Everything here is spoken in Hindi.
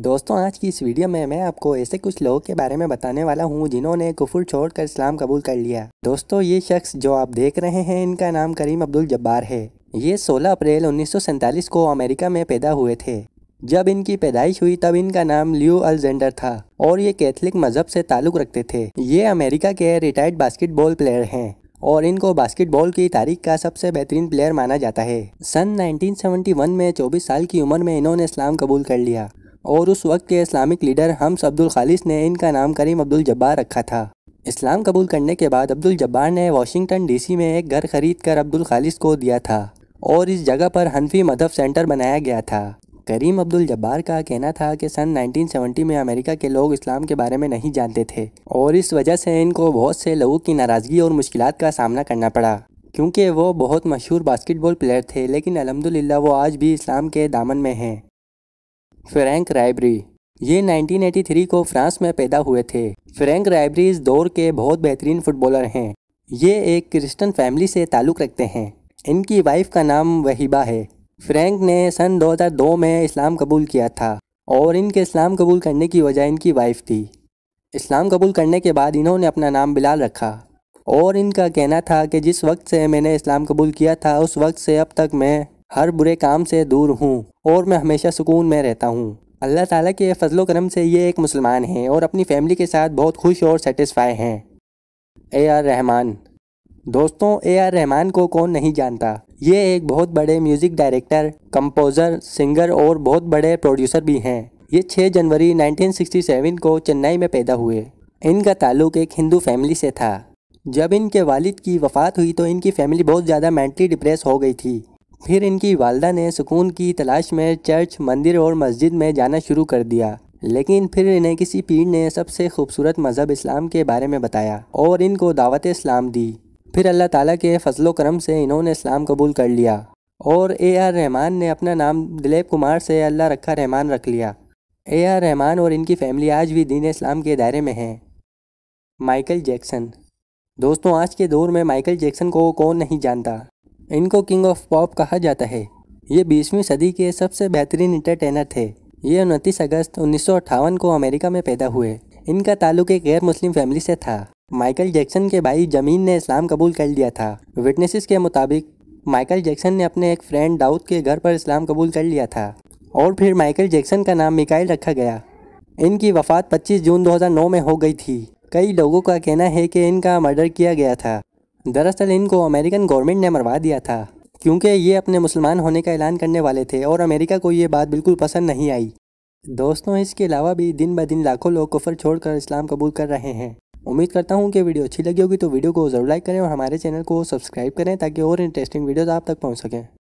दोस्तों आज की इस वीडियो में मैं आपको ऐसे कुछ लोगों के बारे में बताने वाला हूँ जिन्होंने कुफुर छोड़कर इस्लाम कबूल कर लिया दोस्तों ये शख्स जो आप देख रहे हैं इनका नाम करीम अब्दुल जब्बार है ये 16 अप्रैल उन्नीस को अमेरिका में पैदा हुए थे जब इनकी पैदाइश हुई तब इनका नाम लियो अल्जेंडर था और ये कैथलिक मजहब से ताल्लुक़ रखते थे ये अमेरिका के रिटायर्ड बास्केटबॉल प्लेयर हैं और इनको बास्केटबॉल की तारीख का सबसे बेहतरीन प्लेयर माना जाता है सन 1971 में 24 साल की उम्र में इन्होंने इस्लाम कबूल कर लिया और उस वक्त के इस्लामिक लीडर हम्स अब्दुल खालिस ने इनका नाम करीम अब्दुल जब्बार रखा था इस्लाम कबूल करने के बाद अब्दुल जब्बार ने वाशिंगटन डीसी में एक घर खरीद कर अब्दुल खालिस को दिया था और इस जगह पर हनफी मदहब सेंटर बनाया गया था करीम अब्दुल जब्बार का कहना था कि सन 1970 में अमेरिका के लोग इस्लाम के बारे में नहीं जानते थे और इस वजह से इनको बहुत से लोगों की नाराज़गी और मुश्किल का सामना करना पड़ा क्योंकि वो बहुत मशहूर बास्केटबॉल प्लेयर थे लेकिन अलहमदिल्ला वो आज भी इस्लाम के दामन में हैं फ्रैंक राइब्री ये 1983 को फ्रांस में पैदा हुए थे फ्रैंक राइब्री इस दौर के बहुत बेहतरीन फुटबॉलर हैं ये एक क्रिस्टन फैमिली से ताल्लुक़ रखते हैं इनकी वाइफ का नाम वहीबा है फ्रैंक ने सन 2002 में इस्लाम कबूल किया था और इनके इस्लाम कबूल करने की वजह इनकी वाइफ थी इस्लाम कबूल करने के बाद इन्होंने अपना नाम बिलाल रखा और इनका कहना था कि जिस वक्त से मैंने इस्लाम कबूल किया था उस वक्त से अब तक मैं हर बुरे काम से दूर हूँ और मैं हमेशा सुकून में रहता हूँ अल्लाह ताला के फजलो करम से ये एक मुसलमान हैं और अपनी फैमिली के साथ बहुत खुश और सेटिस्फाई हैं ए आर रहमान दोस्तों ए आर रहमान को कौन नहीं जानता ये एक बहुत बड़े म्यूज़िक डायरेक्टर कंपोज़र सिंगर और बहुत बड़े प्रोड्यूसर भी हैं ये 6 जनवरी 1967 को चेन्नई में पैदा हुए इनका ताल्लुक एक हिंदू फैमिली से था जब इनके वालिद की वफ़ात हुई तो इनकी फैमिली बहुत ज़्यादा मेंटली डिप्रेस हो गई थी फिर इनकी वालदा ने सुकून की तलाश में चर्च मंदिर और मस्जिद में जाना शुरू कर दिया लेकिन फिर इन्हें किसी पीर ने सबसे खूबसूरत मज़हब इस्लाम के बारे में बताया और इनको दावत इस्लाम दी फिर अल्लाह ताला के फजलो करम से इन्होंने इस्लाम कबूल कर लिया और ए आर रहमान ने अपना नाम दिलीप कुमार से अल्लाह रखा रहमान रख लिया ए आर रहमान और इनकी फैमिली आज भी दीन इस्लाम के दायरे में हैं माइकल जैक्सन दोस्तों आज के दौर में माइकल जैक्सन को कौन नहीं जानता इनको किंग ऑफ पॉप कहा जाता है ये बीसवीं सदी के सबसे बेहतरीन इंटरटेनर थे ये उनतीस अगस्त उन्नीस को अमेरिका में पैदा हुए इनका ताल्लुक एक गैर मुस्लिम फैमिली से था माइकल जैक्सन के भाई जमीन ने इस्लाम कबूल कर लिया था विटनेसेस के मुताबिक माइकल जैक्सन ने अपने एक फ्रेंड दाऊद के घर पर इस्लाम कबूल कर लिया था और फिर माइकल जैक्सन का नाम मिकाइल रखा गया इनकी वफात 25 जून 2009 में हो गई थी कई लोगों का कहना है कि इनका मर्डर किया गया था दरअसल इनको अमेरिकन गवर्नमेंट ने मरवा दिया था क्योंकि ये अपने मुसलमान होने का ऐलान करने वाले थे और अमेरिका को ये बात बिल्कुल पसंद नहीं आई दोस्तों इसके अलावा भी दिन ब दिन लाखों लोग कुफर छोड़कर इस्लाम कबूल कर रहे हैं उम्मीद करता हूँ कि वीडियो अच्छी लगी होगी तो वीडियो को ज़रूर लाइक करें और हमारे चैनल को सब्सक्राइब करें ताकि और इंटरेस्टिंग वीडियोज़ आप तक पहुँच सकें